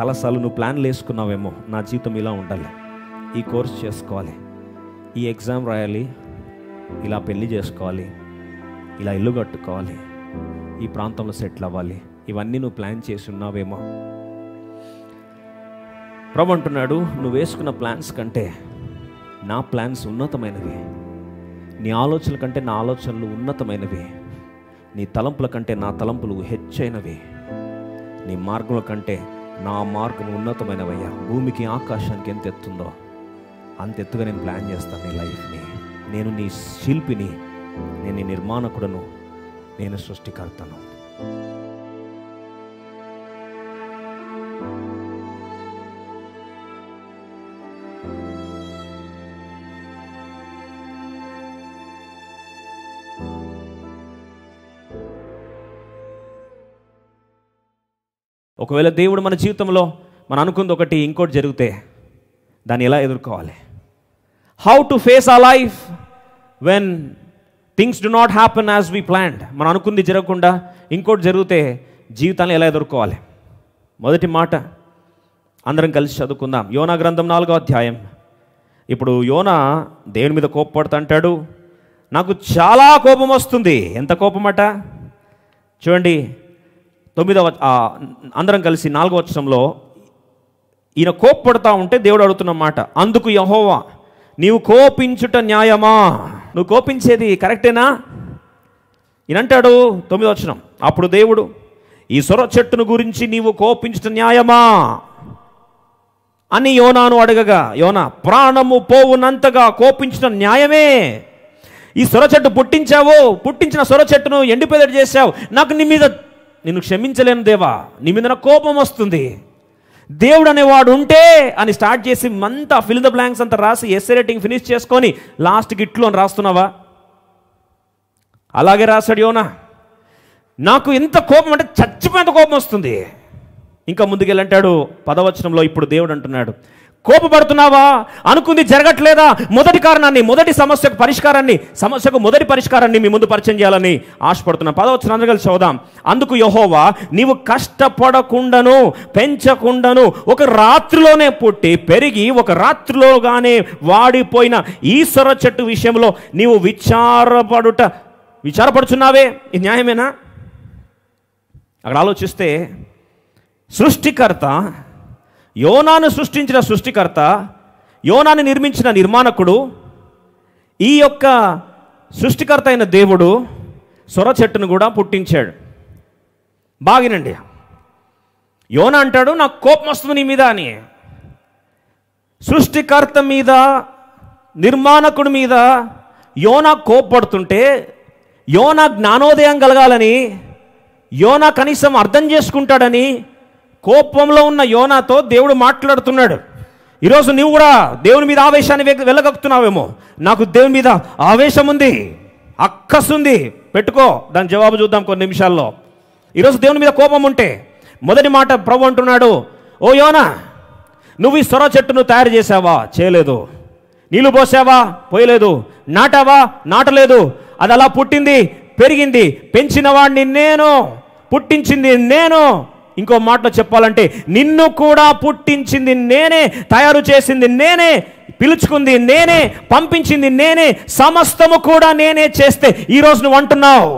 చాలాసార్లు నువ్వు ప్లాన్లు వేసుకున్నావేమో నా జీవితం ఇలా ఉండాలి ఈ కోర్స్ చేసుకోవాలి ఈ ఎగ్జామ్ రాయాలి ఇలా పెళ్లి చేసుకోవాలి ఇలా ఇల్లు కట్టుకోవాలి ఈ ప్రాంతంలో సెటిల్ అవ్వాలి ఇవన్నీ నువ్వు ప్లాన్ చేసి ఉన్నావేమో ప్రభు అంటున్నాడు నువ్వు వేసుకున్న ప్లాన్స్ కంటే నా ప్లాన్స్ ఉన్నతమైనవి నీ ఆలోచనల కంటే నా ఆలోచనలు ఉన్నతమైనవి నీ తలంపుల కంటే నా తలంపులు హెచ్చైనవి నీ మార్గముల కంటే నా మార్గం ఉన్నతమైనవయ్యా భూమికి ఆకాశానికి ఎంత ఎత్తుందో అంత ఎత్తుగా నేను ప్లాన్ చేస్తాను నీ లైఫ్ని నేను నీ శిల్పిని నేను నీ నిర్మాణకుడను నేను సృష్టికర్తను ఒకవేళ దేవుడు మన జీవితంలో మనం అనుకుంది ఒకటి ఇంకోటి జరిగితే దాన్ని ఎలా ఎదుర్కోవాలి how to face a life when things do not happen as we planned మనం అనుకుంది జరగకుండా ఇంకోటి జరిగితే జీవితాన్ని ఎలా ఎదుర్కోవాలి మొదటి మాట అందరం కలిసి చదువుకుందాం యోనా గ్రంథం నాలుగో అధ్యాయం ఇప్పుడు యోనా దేవుని మీద కోప్పడుతుంటాడు నాకు చాలా కోపం వస్తుంది ఎంత కోపమట చూడండి తొమ్మిదవ అందరం కలిసి నాలుగవ వచ్చంలో ఈయన కోప్పడతా ఉంటే దేవుడు అడుగుతున్న మాట అందుకు యహోవా నీవు కోపించుట న్యాయమా నువ్వు కోపించేది కరెక్టేనా ఈయనంటాడు తొమ్మిదవ వచ్చినం అప్పుడు దేవుడు ఈ సొర చెట్టును గురించి నీవు కోపించుట న్యాయమా అని యోనాను అడగగా యోనా ప్రాణము పోవునంతగా కోపించిన న్యాయమే ఈ సొర చెట్టు పుట్టించావు పుట్టించిన సొర చెట్టును ఎండిపోయేటట్టు చేశావు నాకు నీ మీద నిన్ను క్షమించలేను దేవా నీ మీద కోపం వస్తుంది దేవుడు అనేవాడు ఉంటే అని స్టార్ట్ చేసి మంతా ఫిల్ ద బ్లాంక్స్ అంతా రాసి ఎస్ఏ రేటింగ్ ఫినిష్ చేసుకొని లాస్ట్కి ఇట్లు అని రాస్తున్నావా అలాగే రాశాడు యోనా నాకు ఇంత కోపం అంటే చచ్చిపోయేంత కోపం వస్తుంది ఇంకా ముందుకెళ్ళంటాడు పదవచనంలో ఇప్పుడు దేవుడు అంటున్నాడు కోపపడుతున్నావా అనుకుంది జరగట్లేదా మొదటి కారణాన్ని మొదటి సమస్యకు పరిష్కారాన్ని సమస్యకు మొదటి పరిష్కారాన్ని మీ ముందు పరిచయం చేయాలని ఆశపడుతున్నా పదవచ్చు కలిసి చదువుదాం అందుకు యహోవా నీవు కష్టపడకుండాను పెంచకుండాను ఒక రాత్రిలోనే పుట్టి పెరిగి ఒక రాత్రిలోగానే వాడిపోయిన ఈశ్వర చెట్టు విషయంలో నీవు విచారపడుట విచారపడుచున్నావే ఇది న్యాయమేనా అక్కడ ఆలోచిస్తే సృష్టికర్త యోనాను సృష్టించిన సృష్టికర్త యోనాన్ని నిర్మించిన నిర్మాణకుడు ఈ యొక్క సృష్టికర్త అయిన దేవుడు సొర చెట్టును కూడా పుట్టించాడు బాగినండి యోన అంటాడు నాకు కోపం వస్తుంది నీ మీద అని సృష్టికర్త మీద నిర్మాణకుడి మీద యోన కోప్పడుతుంటే యోన జ్ఞానోదయం కలగాలని యోన కనీసం అర్థం చేసుకుంటాడని కోపంలో ఉన్న యోనాతో దేవుడు మాట్లాడుతున్నాడు ఈరోజు నువ్వు కూడా దేవుని మీద ఆవేశాన్ని వెళ్ళగక్కుతున్నావేమో నాకు దేవుని మీద ఆవేశం ఉంది అక్కసుంది పెట్టుకో దాని జవాబు చూద్దాం కొన్ని నిమిషాల్లో ఈరోజు దేవుని మీద కోపం ఉంటే మొదటి మాట ప్రభు అంటున్నాడు ఓ యోనా నువ్వు ఈ సొర చెట్టును తయారు చేసావా చేయలేదు నీళ్ళు పోసావా పోయలేదు నాటావా నాటలేదు అది అలా పుట్టింది పెరిగింది పెంచిన వాడిని నేను పుట్టించింది నేను ఇంకో మాటలో చెప్పాలంటే నిన్ను కూడా పుట్టించింది నేనే తయారు చేసింది నేనే పిలుచుకుంది నేనే పంపించింది నేనే సమస్తము కూడా నేనే చేస్తే ఈరోజు నువ్వు అంటున్నావు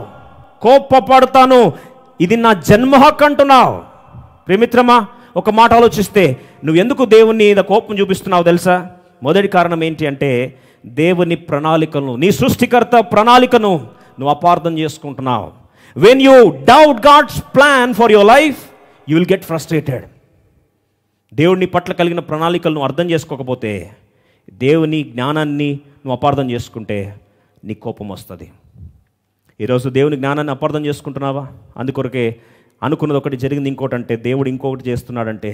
కోప్పపడతాను ఇది నా జన్మ హక్కు అంటున్నావు ప్రేమిత్రమా ఒక మాట ఆలోచిస్తే నువ్వు ఎందుకు దేవుని మీద కోపం చూపిస్తున్నావు తెలుసా మొదటి కారణం ఏంటి అంటే దేవుని ప్రణాళికను నీ సృష్టికర్త ప్రణాళికను నువ్వు అపార్థం చేసుకుంటున్నావు when you doubt God's plan for your life you will get frustrated దేవుడిని పట్ల కలిగిన ప్రణాళికలను అర్థం చేసుకోకపోతే దేవుని జ్ఞానాన్ని నువ్వు అపార్థం చేసుకుంటే నీ కోపం వస్తుంది ఈరోజు దేవుని జ్ఞానాన్ని అపార్థం చేసుకుంటున్నావా అందుకొరకే అనుకున్నది ఒకటి జరిగింది ఇంకోటి అంటే దేవుడు ఇంకొకటి చేస్తున్నాడంటే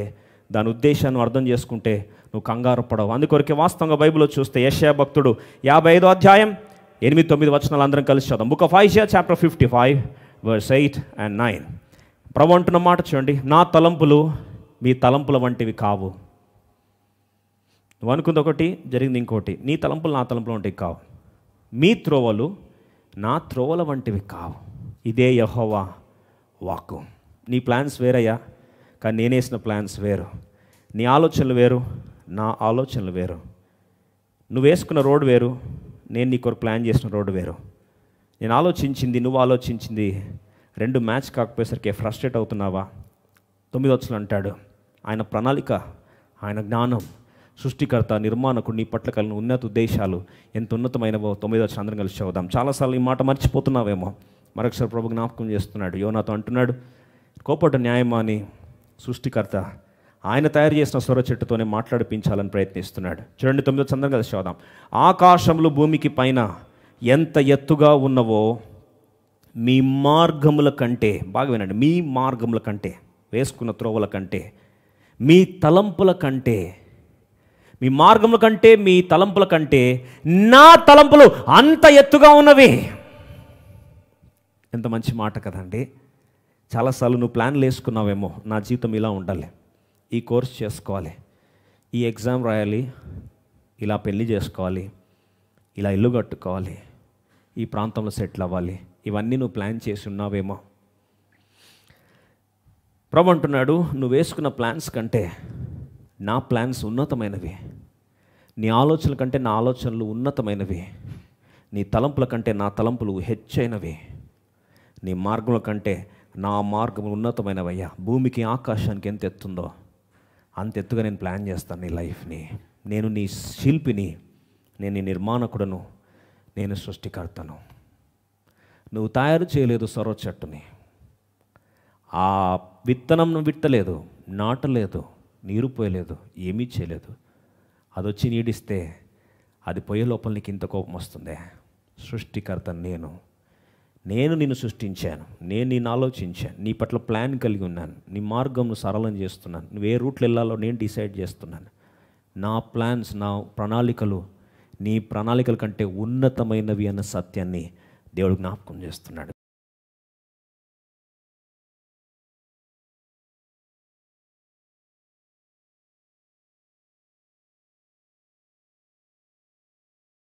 దాని ఉద్దేశాన్ని అర్థం చేసుకుంటే నువ్వు కంగారు పడవు అందుకొరకే వాస్తవంగా బైబిల్లో చూస్తే యశయా భక్తుడు యాభై ఐదో అధ్యాయం ఎనిమిది తొమ్మిది వచనాలు అందరం కలిసి చదువు book of Isaiah chapter fifty five verse eight and nine ప్రభు అంటున్న మాట చూడండి నా తలంపులు మీ తలంపుల వంటివి కావు నువ్వు అనుకుంది ఒకటి జరిగింది ఇంకోటి నీ తలంపులు నా తలంపుల వంటివి కావు మీ త్రోవలు నా త్రోవల వంటివి కావు ఇదే యహోవా వాక్కు నీ ప్లాన్స్ వేరయ్యా కానీ నేనేసిన ప్లాన్స్ వేరు నీ ఆలోచనలు వేరు నా ఆలోచనలు వేరు నువ్వు వేసుకున్న రోడ్డు వేరు నేను నీ కొరకు ప్లాన్ చేసిన రోడ్డు వేరు నేను ఆలోచించింది నువ్వు ఆలోచించింది రెండు మ్యాచ్ కాకపోయేసరికి ఫ్రస్ట్రేట్ అవుతున్నావా తొమ్మిది వచ్చులు అంటాడు ఆయన ప్రణాళిక ఆయన జ్ఞానం సృష్టికర్త నిర్మాణకుడు నీ పట్ల కలిగిన ఉన్నత ఉద్దేశాలు ఎంత ఉన్నతమైనవో తొమ్మిది వచ్చి అందరం కలిసి చదువుదాం చాలాసార్లు ఈ మాట మర్చిపోతున్నావేమో మరొకసారి ప్రభు జ్ఞాపకం చేస్తున్నాడు యోనాతో అంటున్నాడు కోపట న్యాయమాని సృష్టికర్త ఆయన తయారు చేసిన స్వర చెట్టుతోనే మాట్లాడిపించాలని ప్రయత్నిస్తున్నాడు చూడండి తొమ్మిదో చందం కలిసి చదువుదాం ఆకాశంలో భూమికి పైన ఎంత ఎత్తుగా ఉన్నవో మీ మార్గముల కంటే బాగా వినండి మీ మార్గముల కంటే వేసుకున్న త్రోవల కంటే మీ తలంపుల కంటే మీ మార్గముల కంటే మీ తలంపుల కంటే నా తలంపులు అంత ఎత్తుగా ఉన్నవి ఎంత మంచి మాట కదండి చాలాసార్లు నువ్వు ప్లాన్లు వేసుకున్నావేమో నా జీవితం ఇలా ఉండాలి ఈ కోర్స్ చేసుకోవాలి ఈ ఎగ్జామ్ రాయాలి ఇలా పెళ్లి చేసుకోవాలి ఇలా ఇల్లు కట్టుకోవాలి ఈ ప్రాంతంలో సెటిల్ అవ్వాలి ఇవన్నీ నువ్వు ప్లాన్ చేసి ఉన్నావేమో ప్రభు అంటున్నాడు నువ్వు వేసుకున్న ప్లాన్స్ కంటే నా ప్లాన్స్ ఉన్నతమైనవి నీ ఆలోచనల కంటే నా ఆలోచనలు ఉన్నతమైనవి నీ తలంపుల కంటే నా తలంపులు హెచ్చైనవి నీ మార్గముల కంటే నా మార్గములు ఉన్నతమైనవయ్యా భూమికి ఆకాశానికి ఎంత ఎత్తుందో అంత ఎత్తుగా నేను ప్లాన్ చేస్తాను నీ లైఫ్ని నేను నీ శిల్పిని నేను నీ నిర్మాణకుడను నేను సృష్టికర్తను నువ్వు తయారు చేయలేదు సొరవ చెట్టుని ఆ విత్తనం విట్టలేదు నాటలేదు నీరు పోయలేదు ఏమీ చేయలేదు అది వచ్చి నీడిస్తే అది పోయే లోపల నీకు ఇంత కోపం వస్తుంది సృష్టికర్త నేను నేను నిన్ను సృష్టించాను నేను నేను ఆలోచించాను నీ పట్ల ప్లాన్ కలిగి ఉన్నాను నీ మార్గంను సరళం చేస్తున్నాను నువ్వు ఏ రూట్లు వెళ్ళాలో నేను డిసైడ్ చేస్తున్నాను నా ప్లాన్స్ నా ప్రణాళికలు నీ ప్రణాళికల కంటే ఉన్నతమైనవి అన్న సత్యాన్ని దేవుడు జ్ఞాపకం చేస్తున్నాడు